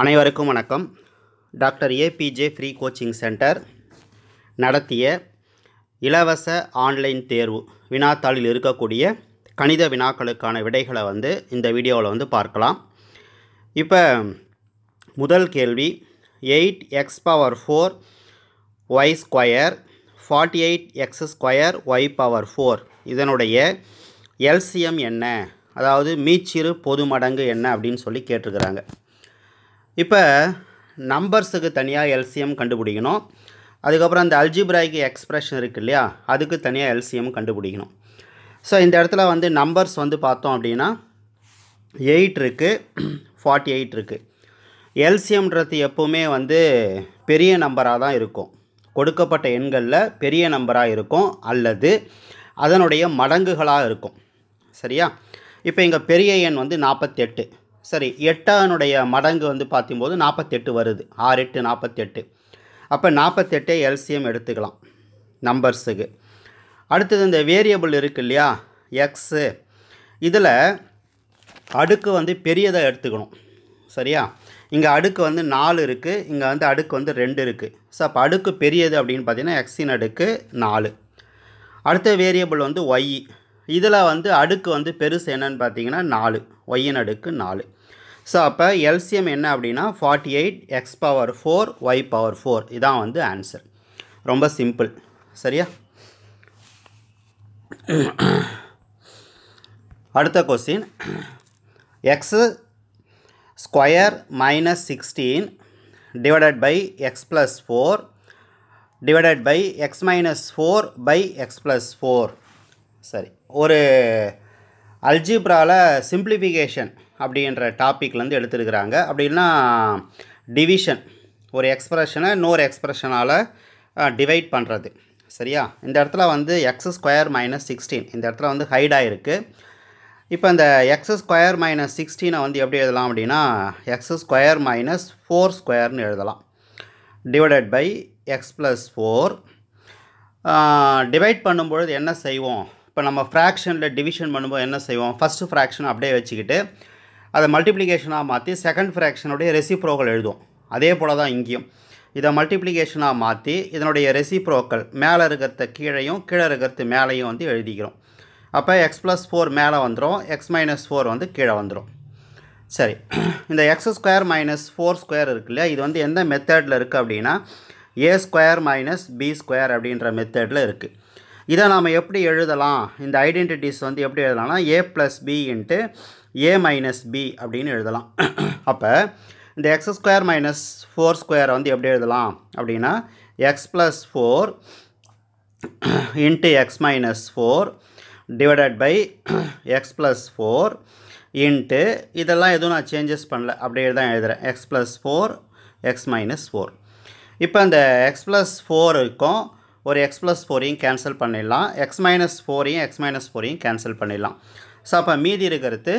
அனைவருக்கும் வணக்கம் doctor APJ free coaching centre நடத்திய இலவச ஆன்லைன் தேர்வு வினாத்தாளில் இருக்கக்கூடிய கணித வினாக்களுக்கான விடைகளை வந்து இந்த வீடியோவில் வந்து பார்க்கலாம் இப்போ முதல் கேள்வி eight x power four y square forty eight x square y power four இதனுடைய எல்சிஎம் என்ன அதாவது மீச்சிறு பொது மடங்கு என்ன அப்படின்னு சொல்லி கேட்டிருக்கிறாங்க இப்போ நம்பர்ஸுக்கு தனியாக எல்சிஎம் கண்டுபிடிக்கணும் அதுக்கப்புறம் அந்த அல்ஜிப்ராய்க்கு எக்ஸ்ப்ரெஷன் இருக்குது இல்லையா அதுக்கு தனியாக எல்சிஎம் கண்டுபிடிக்கணும் ஸோ இந்த இடத்துல வந்து நம்பர்ஸ் வந்து பார்த்தோம் அப்படின்னா எயிட் இருக்குது ஃபார்ட்டி எயிட் இருக்குது எல்சிஎம்ன்றது எப்போவுமே வந்து பெரிய நம்பராக தான் இருக்கும் கொடுக்கப்பட்ட எண்களில் பெரிய நம்பராக இருக்கும் அல்லது அதனுடைய மடங்குகளாக இருக்கும் சரியா இப்போ இங்கே பெரிய எண் வந்து நாற்பத்தெட்டு சரி எட்டானுடைய மடங்கு வந்து பார்த்தும்போது நாற்பத்தெட்டு வருது ஆறு எட்டு நாற்பத்தெட்டு அப்போ நாற்பத்தெட்டே எல்சிஎம் எடுத்துக்கலாம் நம்பர்ஸுக்கு அடுத்தது இந்த வேரியபிள் இருக்குது இல்லையா எக்ஸு இதில் அடுக்கு வந்து பெரியதாக எடுத்துக்கணும் சரியா இங்கே அடுக்கு வந்து நாலு இருக்குது இங்கே வந்து அடுக்கு வந்து ரெண்டு இருக்குது ஸோ அப்போ அடுக்கு பெரியது அப்படின்னு பார்த்தீங்கன்னா எக்ஸின் அடுக்கு நாலு அடுத்த வேரியபிள் வந்து ஒய் இதில் வந்து அடுக்கு வந்து பெருசு என்னன்னு பார்த்தீங்கன்னா நாலு ஒய்யின் அடுக்கு நாலு ஸோ அப்போ எல்சிஎம் என்ன அப்படின்னா forty eight x power four y power four இதான் வந்து ஆன்சர் ரொம்ப சிம்பிள் சரியா அடுத்த question x square minus sixteen divided by x plus four divided by x minus four by x plus four சரி ஒரு அல்ஜிப்ரால சிம்பிளிஃபிகேஷன் அப்படின்ற டாப்பிக்லேருந்து எடுத்துருக்கிறாங்க அப்படின்னா டிவிஷன் ஒரு எக்ஸ்ப்ரெஷனை இன்னொரு எக்ஸ்ப்ரெஷனால் டிவைட் பண்ணுறது சரியா இந்த இடத்துல வந்து எக்ஸ் ஸ்கொயர் மைனஸ் சிக்ஸ்டீன் இந்த இடத்துல வந்து ஹைடாக இருக்குது இப்போ இந்த எக்ஸ் ஸ்கொயர் மைனஸ் சிக்ஸ்டீனை வந்து எப்படி எழுதலாம் அப்படின்னா எக்ஸ் ஸ்கொயர் மைனஸ் ஃபோர் ஸ்கொயர்னு எழுதலாம் divided by x plus four divide பண்ணும்பொழுது என்ன செய்வோம் இப்போ நம்ம ஃப்ராக்ஷனில் டிவிஷன் பண்ணும்போது என்ன செய்வோம் ஃபஸ்ட்டு ஃப்ராக்ஷன் அப்படியே வச்சுக்கிட்டு அதை மல்டிப்ளிகேஷனாக மாற்றி செகண்ட் ஃப்ராக்ஷனுடைய ரெசிப்ரோக்கள் எழுதுவோம் அதே போல் தான் இங்கேயும் இதை மல்டிப்ளிகேஷனாக மாற்றி இதனுடைய ரெசிப்ரோக்கள் மேலே இருக்கிறத கீழையும் கீழே இருக்கிறது மேலேயும் வந்து எழுதிக்கிறோம் அப்போ எக்ஸ் ப்ளஸ் ஃபோர் மேலே வந்துடும் எக்ஸ் மைனஸ் ஃபோர் வந்து கீழே வந்துடும் சரி இந்த x square minus four square இருக்குல்ல இது வந்து எந்த மெத்தேடில் இருக்குது அப்படின்னா A square minus B square அப்படின்ற மெத்தேடில் இருக்குது இதை நாம் எப்படி எழுதலாம் இந்த ஐடென்டிட்டிஸ் வந்து எப்படி எழுதலாம்னா A plus B into A minus B அப்படின்னு எழுதலாம் அப்போ இந்த எக்ஸ் ஸ்கொயர் மைனஸ் ஃபோர் ஸ்கொயரை வந்து எப்படி எழுதலாம் அப்படின்னா x plus four into x minus four divided by x plus four into இதெல்லாம் எதுவும் நான் சேஞ்சஸ் பண்ணல அப்படியே தான் எழுதுகிறேன் x plus four x minus four இப்போ அந்த எக்ஸ் ப்ளஸ் ஃபோருக்கும் ஒரு எக்ஸ் ப்ளஸ் ஃபோரையும் கேன்சல் பண்ணிடலாம் எக்ஸ் மைனஸ் ஃபோரையும் எக்ஸ் மைனஸ் ஃபோரையும் கேன்சல் பண்ணிடலாம் ஸோ அப்போ மீதி இருக்கிறது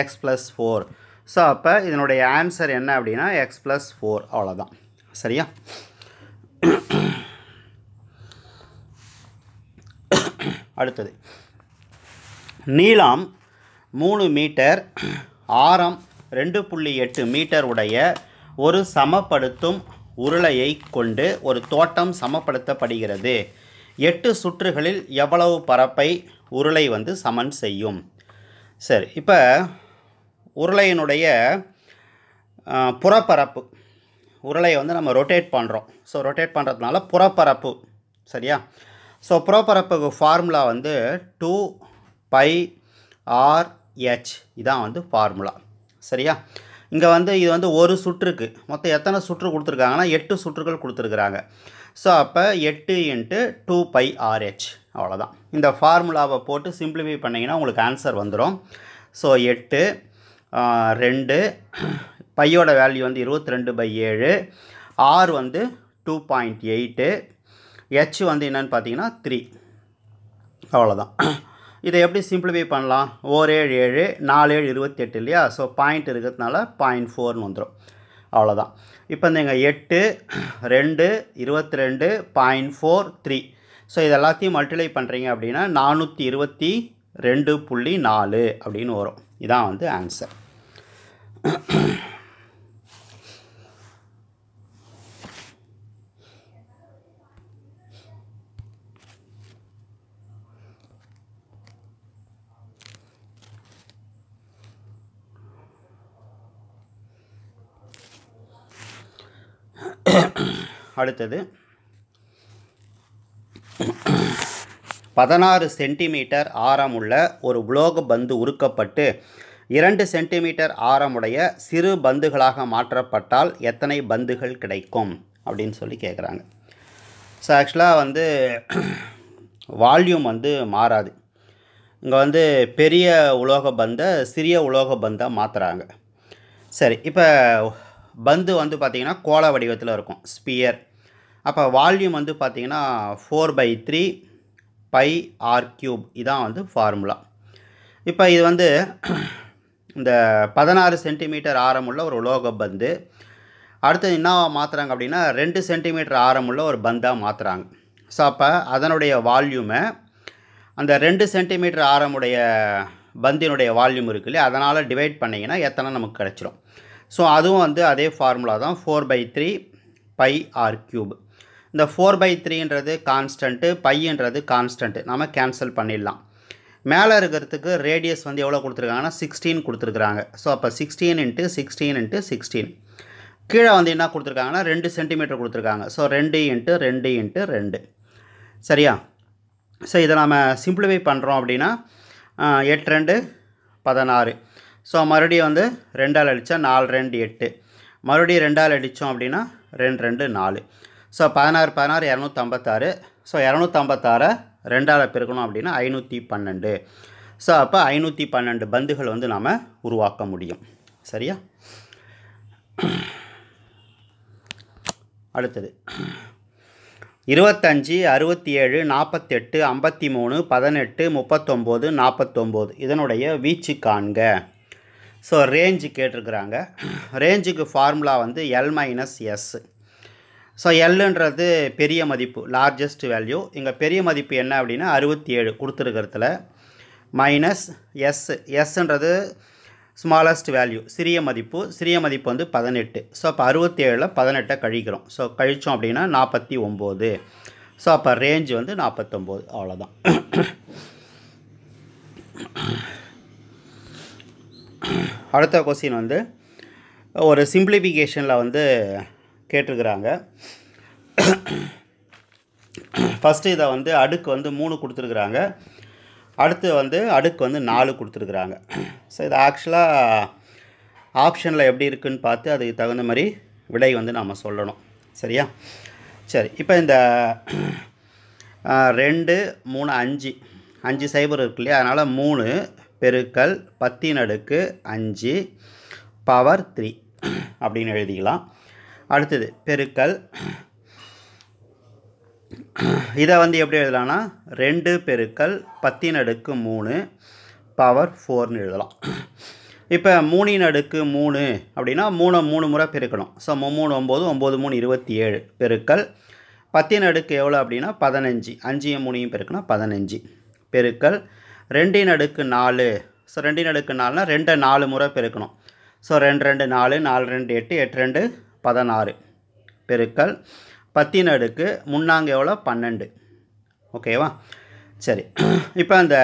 எக்ஸ் ப்ளஸ் ஃபோர் ஸோ அப்போ இதனுடைய ஆன்சர் என்ன அப்படின்னா எக்ஸ் ப்ளஸ் ஃபோர் அவ்வளோதான் சரியா அடுத்தது நீளம் மூணு மீட்டர் ஆரம் ரெண்டு புள்ளி எட்டு மீட்டர் உடைய ஒரு சமப்படுத்தும் உருளையை கொண்டு ஒரு தோட்டம் சமப்படுத்தப்படுகிறது எட்டு சுற்றுகளில் எவ்வளவு பரப்பை உருளை வந்து சமன் செய்யும் சரி இப்போ உருளையினுடைய புறப்பரப்பு உருளையை வந்து நம்ம ரொட்டேட் பண்ணுறோம் ஸோ ரொட்டேட் பண்ணுறதுனால புறப்பரப்பு சரியா ஸோ புறப்பரப்புக்கு ஃபார்முலா வந்து டூ பை ஆர் ஹெச் இதான் வந்து ஃபார்முலா சரியா இங்கே வந்து இது வந்து ஒரு சுற்றுக்கு மொத்தம் எத்தனை சுற்று கொடுத்துருக்காங்கன்னா எட்டு சுற்றுகள் கொடுத்துருக்குறாங்க ஸோ அப்போ எட்டு இன்ட்டு டூ பை ஆர்ஹெச் அவ்வளோதான் இந்த ஃபார்முலாவை போட்டு சிம்பிளிஃபை பண்ணிங்கன்னா உங்களுக்கு ஆன்சர் வந்துடும் ஸோ எட்டு ரெண்டு பையோட வேல்யூ வந்து இருபத்தி ரெண்டு பை ஏழு ஆர் வந்து டூ பாயிண்ட் எயிட்டு ஹெச் வந்து என்னென்னு பார்த்தீங்கன்னா த்ரீ அவ்வளோதான் இதை எப்படி சிம்பிளிஃபை பண்ணலாம் ஓர் ஏழு ஏழு நாலு ஏழு இருபத்தெட்டு இல்லையா ஸோ பாயிண்ட் இருக்கிறதுனால பாயிண்ட் ஃபோர்னு வந்துடும் அவ்வளோதான் இப்போ நீங்கள் எட்டு ரெண்டு இருபத்தி ரெண்டு பாயிண்ட் ஃபோர் த்ரீ ஸோ இது எல்லாத்தையும் மல்டிப்ளை பண்ணுறீங்க அப்படின்னா நானூற்றி இருபத்தி ரெண்டு புள்ளி நாலு அப்படின்னு வரும் இதான் வந்து ஆன்சர் அடுத்தது பதினாறு சென்டிமீட்டர் உள்ள ஒரு உலோக பந்து உருக்கப்பட்டு இரண்டு சென்டிமீட்டர் ஆரமுடைய சிறு பந்துகளாக மாற்றப்பட்டால் எத்தனை பந்துகள் கிடைக்கும் அப்படின்னு சொல்லி கேட்குறாங்க ஸோ ஆக்சுவலாக வந்து வால்யூம் வந்து மாறாது இங்கே வந்து பெரிய உலோக பந்தை சிறிய உலோக பந்தாக மாற்றுறாங்க சரி இப்போ பந்து வந்து பார்த்திங்கன்னா கோல வடிவத்தில் இருக்கும் ஸ்பியர் அப்போ வால்யூம் வந்து பார்த்திங்கன்னா four by three pi r cube இதான் வந்து ஃபார்முலா இப்போ இது வந்து இந்த பதினாறு சென்டிமீட்டர் உள்ள ஒரு உலோக பந்து அடுத்தது என்ன மாற்றுறாங்க அப்படின்னா ரெண்டு சென்டிமீட்டர் உள்ள ஒரு பந்தாக மாற்றுறாங்க ஸோ அப்போ அதனுடைய வால்யூமை அந்த ரெண்டு சென்டிமீட்டர் ஆரமுடைய பந்தினுடைய வால்யூம் இருக்கு இல்லையா அதனால் டிவைட் பண்ணிங்கன்னா எத்தனை நமக்கு கிடச்சிரும் ஸோ அதுவும் வந்து அதே ஃபார்முலா தான் four by three pi r cube இந்த ஃபோர் பை த்ரீன்றது கான்ஸ்டன்ட்டு பையன்றது கான்ஸ்டன்ட்டு நம்ம கேன்சல் பண்ணிடலாம் மேலே இருக்கிறதுக்கு ரேடியஸ் வந்து எவ்வளோ கொடுத்துருக்காங்கன்னா சிக்ஸ்டீன் கொடுத்துருக்குறாங்க ஸோ அப்போ sixteen into sixteen into sixteen கீழே வந்து என்ன கொடுத்துருக்காங்கன்னா ரெண்டு சென்டிமீட்டர் கொடுத்துருக்காங்க ஸோ ரெண்டு இன்ட்டு ரெண்டு இன்ட்டு ரெண்டு சரியா ஸோ இதை நம்ம சிம்பிளிஃபை பண்ணுறோம் அப்படின்னா எட்டு ரெண்டு பதினாறு ஸோ மறுபடியும் வந்து ரெண்டால் அடித்தா நாலு ரெண்டு எட்டு மறுபடியும் ரெண்டால் அடித்தோம் அப்படின்னா ரெண்டு ரெண்டு நாலு ஸோ பதினாறு பதினாறு இரநூத்தம்பத்தாறு ஸோ இரநூத்தம்பத்தாறை ரெண்டால் பெருக்கணும் அப்படின்னா ஐநூற்றி பன்னெண்டு ஸோ அப்போ ஐநூற்றி பன்னெண்டு பந்துகள் வந்து நாம் உருவாக்க முடியும் சரியா அடுத்தது இருபத்தஞ்சி அறுபத்தி ஏழு நாற்பத்தெட்டு ஐம்பத்தி மூணு பதினெட்டு முப்பத்தொம்போது நாற்பத்தொம்போது இதனுடைய வீச்சு காண்க ஸோ ரேஞ்சு கேட்டிருக்கிறாங்க ரேஞ்சுக்கு ஃபார்முலா வந்து எல் மைனஸ் எஸ் ஸோ எல்லுன்றது பெரிய மதிப்பு லார்ஜஸ்ட் வேல்யூ இங்கே பெரிய மதிப்பு என்ன அப்படின்னா அறுபத்தி ஏழு கொடுத்துருக்கிறதுல மைனஸ் எஸ் எஸ்ன்றது ஸ்மாலஸ்ட் வேல்யூ சிறிய மதிப்பு சிறிய மதிப்பு வந்து பதினெட்டு ஸோ அப்போ அறுபத்தி ஏழில் பதினெட்டை கழிக்கிறோம் ஸோ கழித்தோம் அப்படின்னா நாற்பத்தி ஒம்பது ஸோ அப்போ ரேஞ்சு வந்து நாற்பத்தொம்போது அவ்வளோதான் அடுத்த கொஸ்டின் வந்து ஒரு சிம்பிளிஃபிகேஷனில் வந்து கேட்டிருக்கிறாங்க ஃபஸ்ட்டு இதை வந்து அடுக்கு வந்து மூணு கொடுத்துருக்குறாங்க அடுத்து வந்து அடுக்கு வந்து நாலு கொடுத்துருக்குறாங்க ஸோ இது ஆக்சுவலாக ஆப்ஷனில் எப்படி இருக்குன்னு பார்த்து அதுக்கு தகுந்த மாதிரி விடை வந்து நாம் சொல்லணும் சரியா சரி இப்போ இந்த ரெண்டு மூணு அஞ்சு அஞ்சு சைபர் இருக்கு இல்லையா அதனால் மூணு பெருக்கல் பத்தினடுக்கு அஞ்சு பவர் த்ரீ அப்படின்னு எழுதிக்கலாம் அடுத்தது பெருக்கல் இதை வந்து எப்படி எழுதலாம்னா ரெண்டு பெருக்கல் பத்தின் அடுக்கு மூணு பவர் ஃபோர்னு எழுதலாம் இப்போ மூணின் அடுக்கு மூணு அப்படின்னா மூணை மூணு முறை பெருக்கணும் ஸோ மூணு ஒம்பது ஒம்பது மூணு இருபத்தி ஏழு பெருக்கல் பத்தின் அடுக்கு எவ்வளோ அப்படின்னா பதினஞ்சு அஞ்சையும் மூணையும் பெருக்கணும் பதினஞ்சு பெருக்கல் ரெண்டின் அடுக்கு நாலு ஸோ ரெண்டின் அடுக்கு நாலுனால் ரெண்டை நாலு முறை பெருக்கணும் ஸோ ரெண்டு ரெண்டு நாலு நாலு ரெண்டு எட்டு எட்டு ரெண்டு பதினாறு பெருக்கல் பத்தின் அடுக்கு முன்னாங்க எவ்வளோ பன்னெண்டு ஓகேவா சரி இப்போ அந்த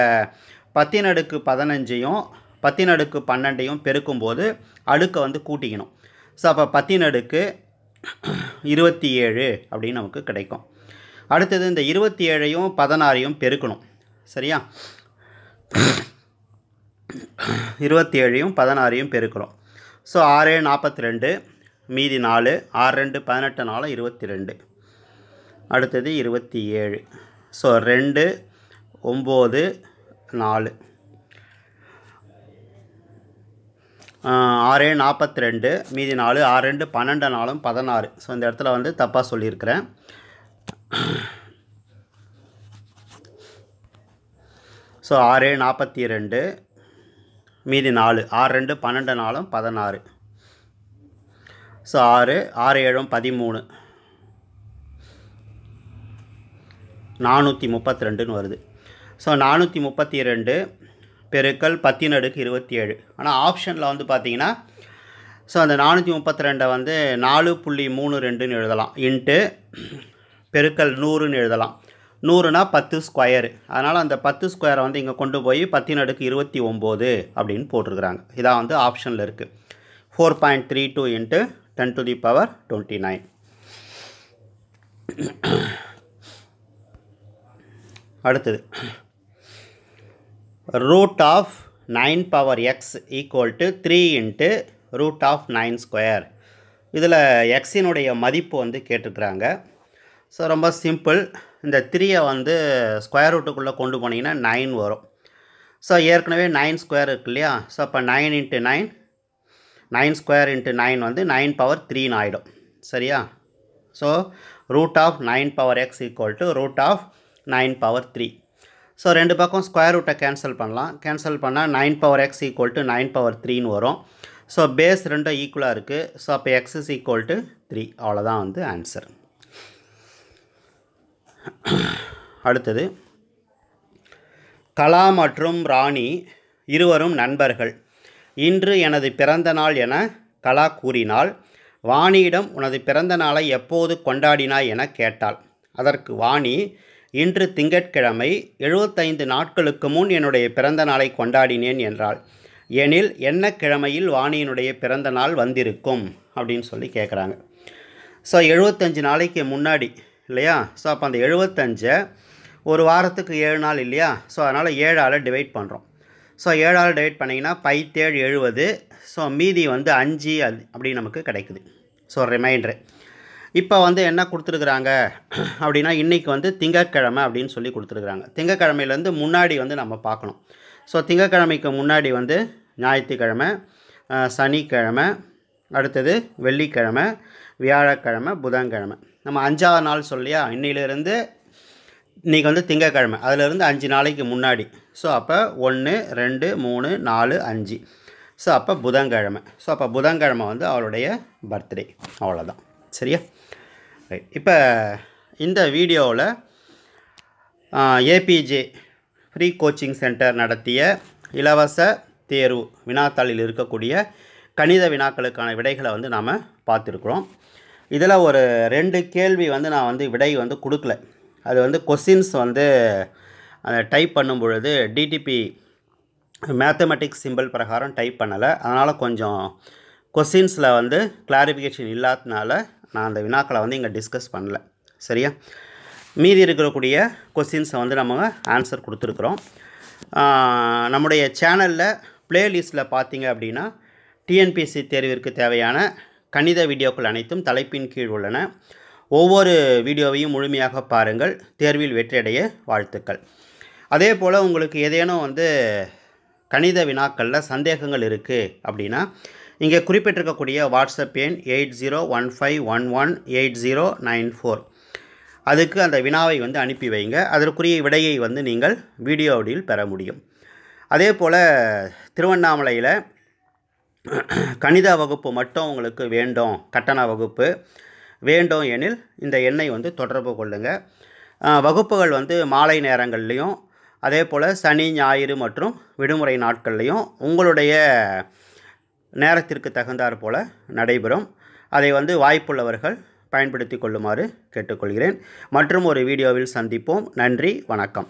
பத்தின் அடுக்கு பதினஞ்சையும் பத்தின் அடுக்கு பன்னெண்டையும் பெருக்கும்போது அடுக்கை வந்து கூட்டிக்கணும் ஸோ அப்போ பத்தின் அடுக்கு இருபத்தி ஏழு அப்படின்னு நமக்கு கிடைக்கும் அடுத்தது இந்த இருபத்தி ஏழையும் பதினாறையும் பெருக்கணும் சரியா இருபத்தி ஏழையும் பதினாறையும் பெருக்கிறோம் ஸோ ஆறு நாற்பத்தி ரெண்டு மீதி நாலு ஆறு ரெண்டு பதினெட்டு நாலு இருபத்தி ரெண்டு அடுத்தது இருபத்தி ஏழு ஸோ ரெண்டு ஒம்பது நாலு ஆறு நாற்பத்தி ரெண்டு மீதி நாலு ஆறு ரெண்டு பன்னெண்டு நாளும் பதினாறு ஸோ இந்த இடத்துல வந்து தப்பாக சொல்லியிருக்கிறேன் ஸோ ஆறு நாற்பத்தி ரெண்டு மீதி நாலு ஆறு ரெண்டு பன்னெண்டு நாலும் பதினாறு ஸோ ஆறு ஆறு ஏழும் பதிமூணு நானூற்றி முப்பத்தி ரெண்டுன்னு வருது ஸோ நானூற்றி முப்பத்தி ரெண்டு பெருக்கல் பத்தின் அடுக்கு இருபத்தி ஏழு ஆனால் ஆப்ஷனில் வந்து பார்த்திங்கன்னா ஸோ அந்த நானூற்றி முப்பத்தி ரெண்டை வந்து நாலு புள்ளி மூணு ரெண்டுன்னு எழுதலாம் இன்ட்டு பெருக்கல் நூறுன்னு எழுதலாம் நூறுனா பத்து ஸ்கொயர் அதனால் அந்த பத்து ஸ்கொயரை வந்து இங்கே கொண்டு போய் பத்தின் அடுக்கு இருபத்தி ஒம்பது அப்படின்னு போட்டிருக்கிறாங்க இதான் வந்து ஆப்ஷனில் இருக்குது four point three two into ten to the power twenty nine அடுத்தது root of nine power x equal to three into root of nine square இதில் எக்ஸினுடைய மதிப்பு வந்து கேட்டுக்கிறாங்க ஸோ ரொம்ப சிம்பிள் இந்த த்ரீயை வந்து ஸ்கொயர் ரூட்டுக்குள்ளே கொண்டு போனீங்கன்னா நைன் வரும் ஸோ ஏற்கனவே நைன் ஸ்கொயர் இருக்கு இல்லையா ஸோ அப்போ nine into nine nine square into nine வந்து நைன் பவர் த்ரீன்னு ஆகிடும் சரியா so root of nine power x equal to root of nine power three so ரெண்டு பக்கம் ஸ்கொயர் ரூட்டை கேன்சல் பண்ணலாம் கேன்சல் பண்ணால் nine power x equal to nine power த்ரீன்னு வரும் ஸோ பேஸ் ரெண்டும் ஈக்குவலாக இருக்குது ஸோ அப்போ x is equal to three அவ்வளோதான் வந்து ஆன்சர் அடுத்தது கலா மற்றும் ராணி இருவரும் நண்பர்கள் இன்று எனது பிறந்த நாள் என கலா கூறினாள் வாணியிடம் உனது பிறந்த நாளை எப்போது கொண்டாடினாய் என கேட்டாள் அதற்கு வாணி இன்று திங்கட்கிழமை எழுபத்தைந்து நாட்களுக்கு முன் என்னுடைய பிறந்த நாளை கொண்டாடினேன் என்றாள் எனில் என்ன கிழமையில் வாணியினுடைய பிறந்த நாள் வந்திருக்கும் அப்படின்னு சொல்லி கேட்குறாங்க ஸோ எழுபத்தஞ்சு நாளைக்கு முன்னாடி இல்லையா ஸோ அப்போ அந்த எழுபத்தஞ்சை ஒரு வாரத்துக்கு ஏழு நாள் இல்லையா ஸோ அதனால் ஏழால் டிவைட் பண்ணுறோம் ஸோ ஏழால் டிவைட் பண்ணிங்கன்னா பைத்தேழு எழுபது ஸோ மீதி வந்து அஞ்சு அது அப்படி நமக்கு கிடைக்குது ஸோ ரிமைண்டரு இப்போ வந்து என்ன கொடுத்துருக்குறாங்க அப்படின்னா இன்றைக்கி வந்து திங்கக்கிழமை அப்படின்னு சொல்லி கொடுத்துருக்குறாங்க திங்கக்கிழமையிலேருந்து முன்னாடி வந்து நம்ம பார்க்கணும் ஸோ திங்கக்கிழமைக்கு முன்னாடி வந்து ஞாயிற்றுக்கிழமை சனிக்கிழமை அடுத்தது வெள்ளிக்கிழமை வியாழக்கிழமை புதன்கிழமை நம்ம அஞ்சாவது நாள் சொல்லியா இன்னையிலேருந்து இன்றைக்கி வந்து திங்கக்கிழமை அதிலேருந்து அஞ்சு நாளைக்கு முன்னாடி ஸோ அப்போ ஒன்று ரெண்டு மூணு நாலு அஞ்சு ஸோ அப்போ புதன்கிழமை ஸோ அப்போ புதன்கிழமை வந்து அவளுடைய பர்த்டே அவ்வளோதான் சரியா ரைட் இப்போ இந்த வீடியோவில் ஏபிஜே ஃப்ரீ கோச்சிங் சென்டர் நடத்திய இலவச தேர்வு வினாத்தாளில் இருக்கக்கூடிய கணித வினாக்களுக்கான விடைகளை வந்து நாம் பார்த்துருக்குறோம் இதில் ஒரு ரெண்டு கேள்வி வந்து நான் வந்து விடை வந்து கொடுக்கல அது வந்து கொஸ்டின்ஸ் வந்து அந்த டைப் பண்ணும் பொழுது டிடிபி மேத்தமெட்டிக்ஸ் சிம்பிள் பிரகாரம் டைப் பண்ணலை அதனால் கொஞ்சம் கொஸ்டின்ஸில் வந்து கிளாரிஃபிகேஷன் இல்லாததுனால நான் அந்த வினாக்களை வந்து இங்கே டிஸ்கஸ் பண்ணல சரியா மீதி இருக்கக்கூடிய கொஸ்டின்ஸை வந்து நம்ம ஆன்சர் கொடுத்துருக்குறோம் நம்முடைய சேனலில் ப்ளேலிஸ்ட்டில் பார்த்தீங்க அப்படின்னா டிஎன்பிசி தேர்விற்கு தேவையான கணித வீடியோக்கள் அனைத்தும் தலைப்பின் கீழ் உள்ளன ஒவ்வொரு வீடியோவையும் முழுமையாக பாருங்கள் தேர்வில் வெற்றியடைய வாழ்த்துக்கள் அதே போல் உங்களுக்கு ஏதேனும் வந்து கணித வினாக்களில் சந்தேகங்கள் இருக்குது அப்படின்னா இங்கே குறிப்பிட்டிருக்கக்கூடிய வாட்ஸ்அப் எண் eight zero one five one one eight zero nine four அதுக்கு அந்த வினாவை வந்து அனுப்பி வைங்க அதற்குரிய விடையை வந்து நீங்கள் வீடியோவில் பெற முடியும் அதே போல் திருவண்ணாமலையில் கணித வகுப்பு மட்டும் உங்களுக்கு வேண்டும் கட்டண வகுப்பு வேண்டும் எனில் இந்த எண்ணை வந்து தொடர்பு கொள்ளுங்கள் வகுப்புகள் வந்து மாலை நேரங்கள்லேயும் அதே போல் சனி ஞாயிறு மற்றும் விடுமுறை நாட்கள்லேயும் உங்களுடைய நேரத்திற்கு தகுந்தாற் போல் நடைபெறும் அதை வந்து வாய்ப்புள்ளவர்கள் பயன்படுத்தி கொள்ளுமாறு கேட்டுக்கொள்கிறேன் மற்றும் ஒரு வீடியோவில் சந்திப்போம் நன்றி வணக்கம்